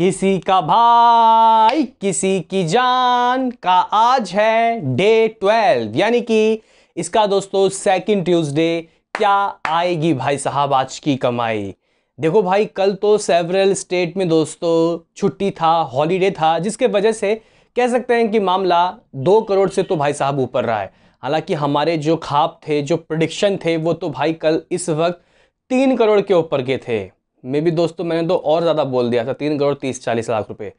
किसी का भाई किसी की जान का आज है डे ट्वेल्व यानी कि इसका दोस्तों सेकंड ट्यूसडे क्या आएगी भाई साहब आज की कमाई देखो भाई कल तो सेवरल स्टेट में दोस्तों छुट्टी था हॉलीडे था जिसके वजह से कह सकते हैं कि मामला दो करोड़ से तो भाई साहब ऊपर रहा है हालांकि हमारे जो खाप थे जो प्रडिक्शन थे वो तो भाई कल इस वक्त तीन करोड़ के ऊपर के थे मे भी दोस्तों तो मैंने तो और ज़्यादा बोल दिया था तीन करोड़ तीस चालीस लाख रुपये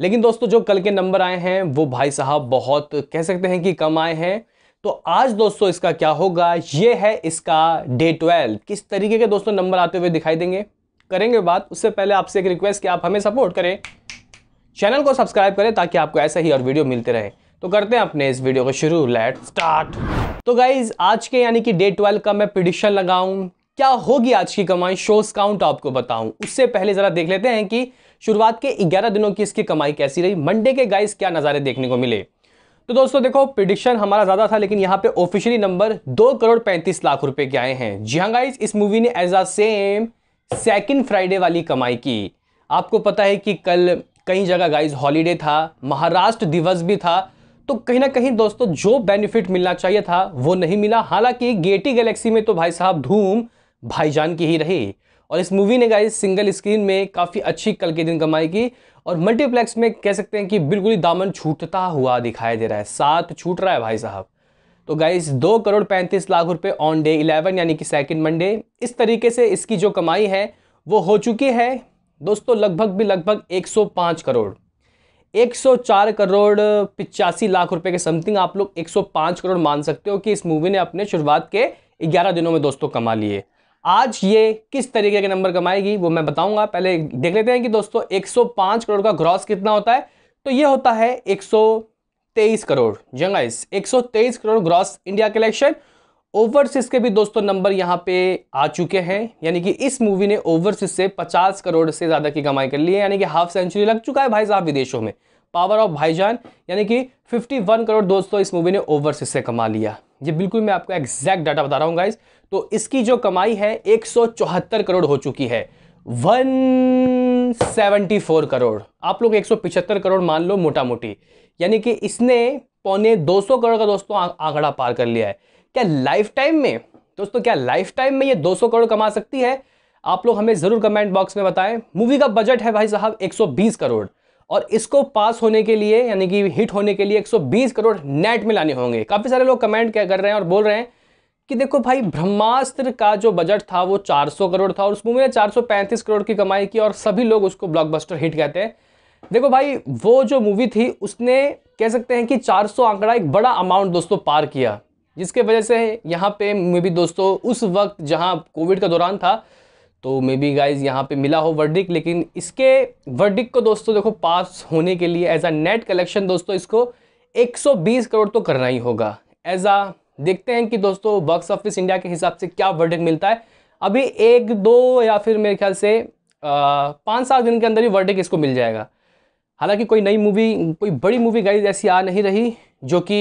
लेकिन दोस्तों जो कल के नंबर आए हैं वो भाई साहब बहुत कह सकते हैं कि कम आए हैं तो आज दोस्तों इसका क्या होगा ये है इसका डे ट्वेल्व किस तरीके के दोस्तों नंबर आते हुए दिखाई देंगे करेंगे बात उससे पहले आपसे एक रिक्वेस्ट कि आप हमें सपोर्ट करें चैनल को सब्सक्राइब करें ताकि आपको ऐसे ही और वीडियो मिलते रहे तो करते हैं अपने इस वीडियो को शुरू लेट स्टार्ट तो गाइज आज के यानी कि डे ट्वेल्व का मैं प्रिडिक्शन लगाऊं क्या होगी आज की कमाई शोज काउंट आपको बताऊं उससे पहले जरा देख लेते हैं कि शुरुआत के 11 दिनों की इसकी कमाई कैसी रही मंडे के गाइस क्या नज़ारे देखने को मिले तो दोस्तों देखो प्रिडिक्शन हमारा ज़्यादा था लेकिन यहाँ पे ऑफिशियली नंबर दो करोड़ पैंतीस लाख रुपए के आए हैं जी हाँ गाइज इस मूवी ने as a same second Friday वाली कमाई की आपको पता है कि कल कई जगह गाइज हॉलीडे था महाराष्ट्र दिवस भी था तो कहीं ना कहीं दोस्तों जो बेनिफिट मिलना चाहिए था वो नहीं मिला हालांकि गेटी गैलेक्सी में तो भाई साहब धूम भाईजान की ही रही और इस मूवी ने गाइस सिंगल स्क्रीन में काफ़ी अच्छी कल के दिन कमाई की और मल्टीप्लेक्स में कह सकते हैं कि बिल्कुल ही दामन छूटता हुआ दिखाई दे रहा है साथ छूट रहा है भाई साहब तो गाइस दो करोड़ पैंतीस लाख रुपए ऑन डे इलेवन यानी कि सेकंड मंडे इस तरीके से इसकी जो कमाई है वो हो चुकी है दोस्तों लगभग भी लगभग एक करोड़ 104 करोड़ पिचासी लाख रुपए के समथिंग आप लोग 105 करोड़ मान सकते हो कि इस मूवी ने अपने शुरुआत के 11 दिनों में दोस्तों कमा लिए आज ये किस तरीके के नंबर कमाएगी वो मैं बताऊंगा पहले देख लेते हैं कि दोस्तों 105 करोड़ का ग्रॉस कितना होता है तो ये होता है 123 करोड़ जंग एक 123 crore gross India collection overseas के भी दोस्तों नंबर यहाँ पे आ चुके हैं यानी कि इस मूवी ने ओवरसीज से 50 करोड़ से ज़्यादा की कमाई कर ली है यानी कि हाफ सेंचुरी लग चुका है भाई साहब विदेशों में पावर ऑफ भाईजान यानी कि 51 करोड़ दोस्तों इस मूवी ने ओवरसीज से कमा लिया ये बिल्कुल मैं आपको एग्जैक्ट डाटा बता रहा हूँ गाइज तो इसकी जो कमाई है एक करोड़ हो चुकी है 174 करोड़ आप लोग 175 करोड़ मान लो मोटा मोटी यानी कि इसने पौने 200 करोड़ का दोस्तों आंकड़ा पार कर लिया है क्या लाइफ टाइम में दोस्तों क्या लाइफ टाइम में ये 200 करोड़ कमा सकती है आप लोग हमें ज़रूर कमेंट बॉक्स में बताएं मूवी का बजट है भाई साहब 120 करोड़ और इसको पास होने के लिए यानी कि हिट होने के लिए 120 करोड़ नेट में लाने होंगे काफ़ी सारे लोग कमेंट क्या कर रहे हैं और बोल रहे हैं कि देखो भाई ब्रह्मास्त्र का जो बजट था वो 400 करोड़ था और उस मूवी ने 435 करोड़ की कमाई की और सभी लोग उसको ब्लॉकबस्टर हिट कहते हैं देखो भाई वो जो मूवी थी उसने कह सकते हैं कि 400 आंकड़ा एक बड़ा अमाउंट दोस्तों पार किया जिसके वजह से यहाँ पे मे भी दोस्तों उस वक्त जहाँ कोविड का दौरान था तो मे बी गाइज यहाँ पे मिला हो वर्डिक लेकिन इसके वर्डिक को दोस्तों देखो पास होने के लिए एज अ नेट कलेक्शन दोस्तों इसको 120 करोड़ तो करना ही होगा एज आ देखते हैं कि दोस्तों बॉक्स ऑफिस इंडिया के हिसाब से क्या वर्डिक मिलता है अभी एक दो या फिर मेरे ख्याल से पाँच सात दिन के अंदर ही वर्डिक इसको मिल जाएगा हालांकि कोई नई मूवी कोई बड़ी मूवी गाइज ऐसी आ नहीं रही जो कि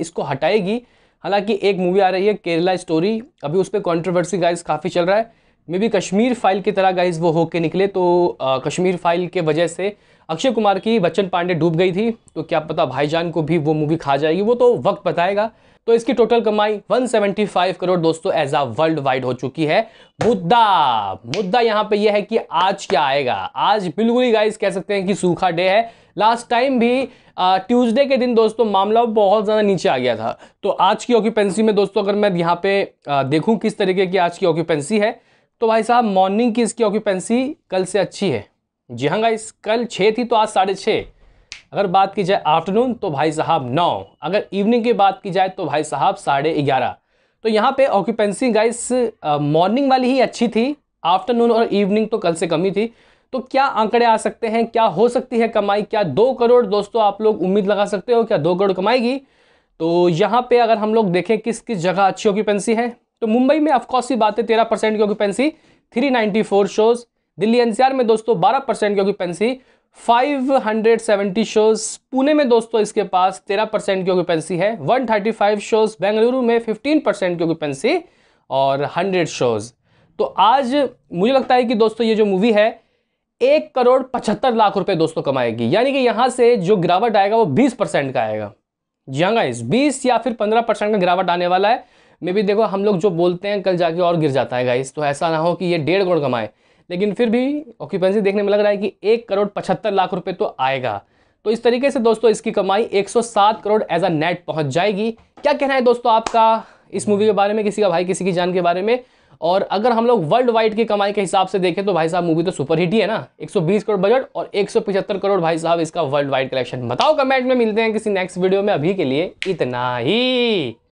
इसको हटाएगी हालांकि एक मूवी आ रही है केरला स्टोरी अभी उस पर कॉन्ट्रोवर्सी गाइज काफ़ी चल रहा है मे बी कश्मीर फाइल की तरह गाइज वो होके निकले तो आ, कश्मीर फाइल के वजह से अक्षय कुमार की बच्चन पांडे डूब गई थी तो क्या पता भाईजान को भी वो मूवी खा जाएगी वो तो वक्त बताएगा तो इसकी टोटल कमाई 175 करोड़ दोस्तों एज आ वर्ल्ड वाइड हो चुकी है मुद्दा मुद्दा यहाँ पे यह है कि आज क्या आएगा आज बिल्कुल ही गाइस कह सकते हैं कि सूखा डे है लास्ट टाइम भी ट्यूसडे के दिन दोस्तों मामला बहुत ज़्यादा नीचे आ गया था तो आज की ऑक्यूपेंसी में दोस्तों अगर मैं यहाँ पे देखूँ किस तरीके की आज की ऑक्यूपेंसी है तो भाई साहब मॉर्निंग की इसकी ऑक्यूपेंसी कल से अच्छी है जी हाँ गाइस कल छः थी तो आज साढ़े छः अगर बात की जाए आफ्टरनून तो भाई साहब नौ अगर इवनिंग की बात की जाए तो भाई साहब साढ़े ग्यारह तो यहाँ पे ऑक्यूपेंसी गाइस मॉर्निंग वाली ही अच्छी थी आफ्टरनून और इवनिंग तो कल से कमी थी तो क्या आंकड़े आ सकते हैं क्या हो सकती है कमाई क्या दो करोड़ दोस्तों आप लोग उम्मीद लगा सकते हो क्या दो करोड़ कमाएगी तो यहाँ पर अगर हम लोग देखें किस किस जगह अच्छी ऑक्यूपेंसी है तो मुंबई में ऑफकोर्स ही बात है तेरह की occupancy three four shows Delhi NCR में दोस्तों बारह परसेंट की ऑक्यूपेंसी 570 शोज पुणे में दोस्तों इसके पास 13 परसेंट की ऑक्यूपेंसी है 135 शोज बेंगलुरु में 15 परसेंट की ऑक्यूपेंसी और 100 शोज तो आज मुझे लगता है कि दोस्तों ये जो मूवी है एक करोड़ पचहत्तर लाख रुपए दोस्तों कमाएगी यानी कि यहाँ से जो गिरावट आएगा वो 20 परसेंट का आएगा जी हाँ गाइस बीस या फिर पंद्रह परसेंट का गिरावट आने वाला है मे भी देखो हम लोग जो बोलते हैं कल जाके और गिर जाता है गाइस तो ऐसा ना हो कि ये डेढ़ करोड़ कमाए लेकिन फिर भी ऑक्यूपेंसी देखने में लग रहा है कि एक करोड़ पचहत्तर लाख रुपए तो आएगा तो इस तरीके से दोस्तों इसकी कमाई 107 करोड़ एज अ नेट पहुंच जाएगी क्या कहना है दोस्तों आपका इस मूवी के बारे में किसी का भाई किसी की जान के बारे में और अगर हम लोग वर्ल्ड वाइड की कमाई के हिसाब से देखें तो भाई साहब मूवी तो सुपर हिट ही है ना 120 करोड़ बजट और 175 करोड़ भाई साहब इसका वर्ल्ड वाइड कलेक्शन बताओ कमेंट में मिलते हैं किसी नेक्स्ट वीडियो में अभी के लिए इतना ही